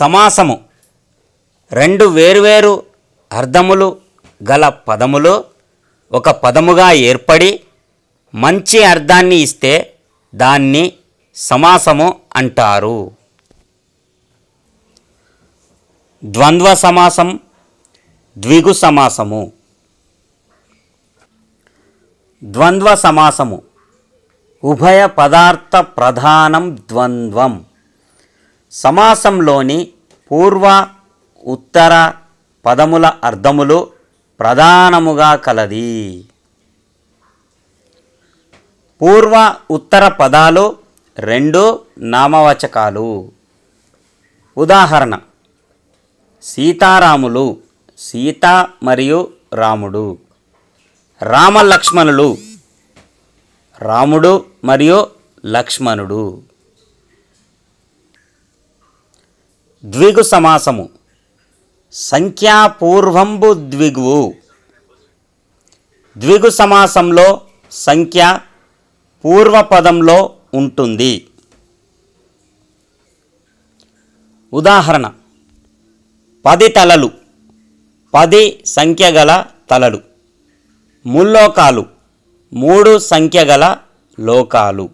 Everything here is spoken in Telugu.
సమాసము రెండు వేరువేరు అర్థములు గల పదములు ఒక పదముగా ఏర్పడి మంచి అర్థాన్ని ఇస్తే దాన్ని సమాసము అంటారు ద్వంద్వ సమాసం ద్విగు సమాసము ద్వంద్వ సమాసము ఉభయ పదార్థ ప్రధానం ద్వంద్వం సమాసంలోని పూర్వ ఉత్తర పదముల అర్థములు ప్రధానముగా కలది పూర్వ ఉత్తర పదాలు రెండు నామవచకాలు ఉదాహరణ సీతారాములు సీత మరియు రాముడు రామలక్ష్మణులు రాముడు మరియు లక్ష్మణుడు ద్విగు సమాసము సంఖ్యాపూర్వంబు ద్విగువు ద్విగు సమాసంలో సంఖ్య పూర్వపదంలో ఉంటుంది ఉదాహరణ పది తలలు పది సంఖ్య గల తలలు ముల్లోకాలు మూడు సంఖ్య గల లోకాలు